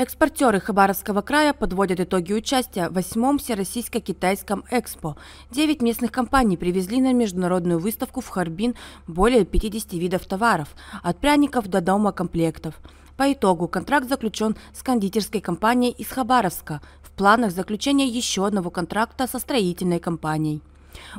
Экспортеры Хабаровского края подводят итоги участия в восьмом Всероссийско-Китайском Экспо. Девять местных компаний привезли на международную выставку в Харбин более 50 видов товаров, от пряников до домокомплектов. По итогу контракт заключен с кондитерской компанией из Хабаровска. В планах заключения еще одного контракта со строительной компанией.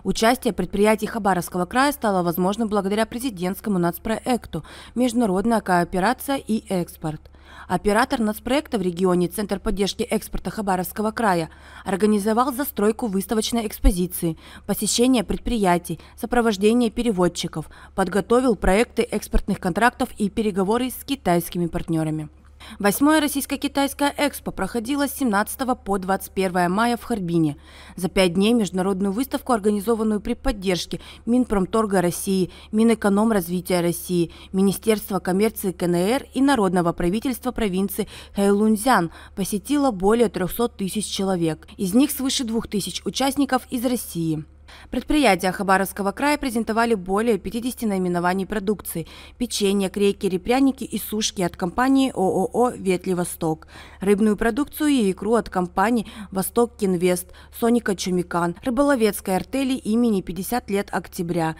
Участие предприятий Хабаровского края стало возможным благодаря президентскому нацпроекту «Международная кооперация и экспорт». Оператор нацпроекта в регионе Центр поддержки экспорта Хабаровского края организовал застройку выставочной экспозиции, посещение предприятий, сопровождение переводчиков, подготовил проекты экспортных контрактов и переговоры с китайскими партнерами. Восьмая российско-китайская экспо проходила с 17 по 21 мая в Харбине. За пять дней международную выставку, организованную при поддержке Минпромторга России, Минэкономразвития России, Министерства коммерции КНР и Народного правительства провинции Хэйлунзян, посетило более 300 тысяч человек. Из них свыше 2000 участников из России. Предприятия Хабаровского края презентовали более 50 наименований продукции – печенье, крекеры, пряники и сушки от компании ООО «Ветли Восток», рыбную продукцию и икру от компаний «Восток Кинвест», «Соника Чумикан», рыболовецкой артели имени 50 лет октября,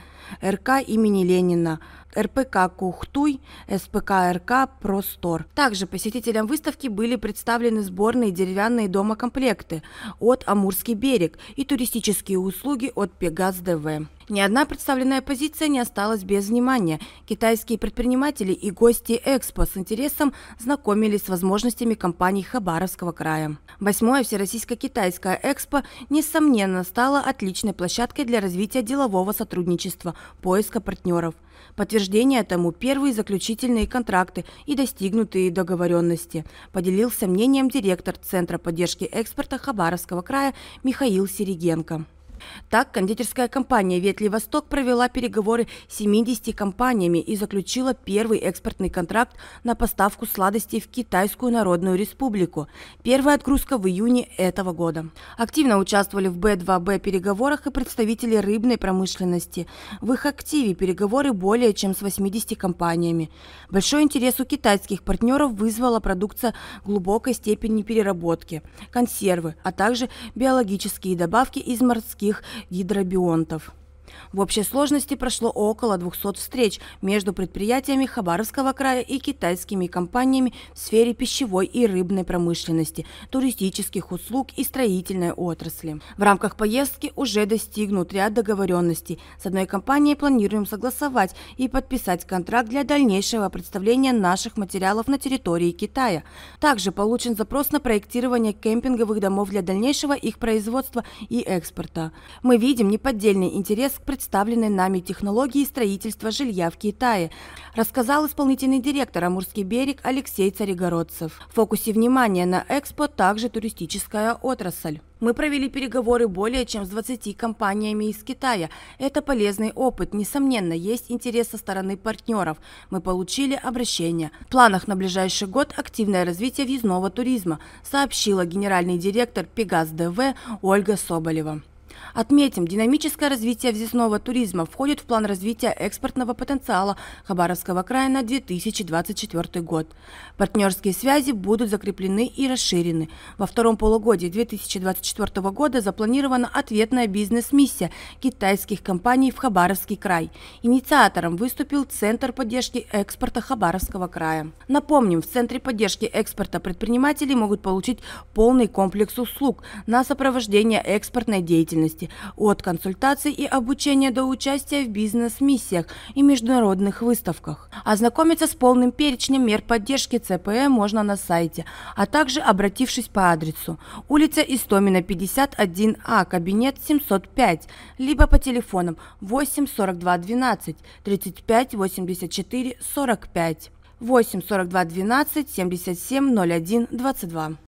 РК имени Ленина, РПК «Кухтуй», СПК РК «Простор». Также посетителям выставки были представлены сборные деревянные домокомплекты от «Амурский берег» и туристические услуги от «Пегас ДВ». Ни одна представленная позиция не осталась без внимания. Китайские предприниматели и гости Экспо с интересом знакомились с возможностями компаний Хабаровского края. Восьмое Всероссийско-Китайское Экспо, несомненно, стало отличной площадкой для развития делового сотрудничества, поиска партнеров – Подтверждение тому первые заключительные контракты и достигнутые договоренности, поделился мнением директор Центра поддержки экспорта Хабаровского края Михаил Серегенко. Так, кондитерская компания «Ветли Восток» провела переговоры с 70 компаниями и заключила первый экспортный контракт на поставку сладостей в Китайскую Народную Республику. Первая отгрузка в июне этого года. Активно участвовали в Б2Б переговорах и представители рыбной промышленности. В их активе переговоры более чем с 80 компаниями. Большой интерес у китайских партнеров вызвала продукция глубокой степени переработки, консервы, а также биологические добавки из морских других гидробионтов. В общей сложности прошло около 200 встреч между предприятиями Хабаровского края и китайскими компаниями в сфере пищевой и рыбной промышленности, туристических услуг и строительной отрасли. В рамках поездки уже достигнут ряд договоренностей. С одной компанией планируем согласовать и подписать контракт для дальнейшего представления наших материалов на территории Китая. Также получен запрос на проектирование кемпинговых домов для дальнейшего их производства и экспорта. Мы видим неподдельный интерес представленной нами технологии строительства жилья в Китае, рассказал исполнительный директор «Амурский берег» Алексей Царегородцев. В фокусе внимания на Экспо также туристическая отрасль. Мы провели переговоры более чем с 20 компаниями из Китая. Это полезный опыт. Несомненно, есть интерес со стороны партнеров. Мы получили обращение. В планах на ближайший год активное развитие въездного туризма, сообщила генеральный директор Пегас ДВ Ольга Соболева. Отметим, динамическое развитие въездного туризма входит в план развития экспортного потенциала Хабаровского края на 2024 год. Партнерские связи будут закреплены и расширены. Во втором полугодии 2024 года запланирована ответная бизнес-миссия китайских компаний в Хабаровский край. Инициатором выступил Центр поддержки экспорта Хабаровского края. Напомним, в Центре поддержки экспорта предприниматели могут получить полный комплекс услуг на сопровождение экспортной деятельности деятельности от консультаций и обучения до участия в бизнес-миссиях и международных выставках. Ознакомиться с полным перечнем мер поддержки ЦПМ можно на сайте, а также обратившись по адресу улица Истомина 51А, кабинет 705, либо по телефонам 8 42 12 35 84 45. 8 42 12 77 01 22.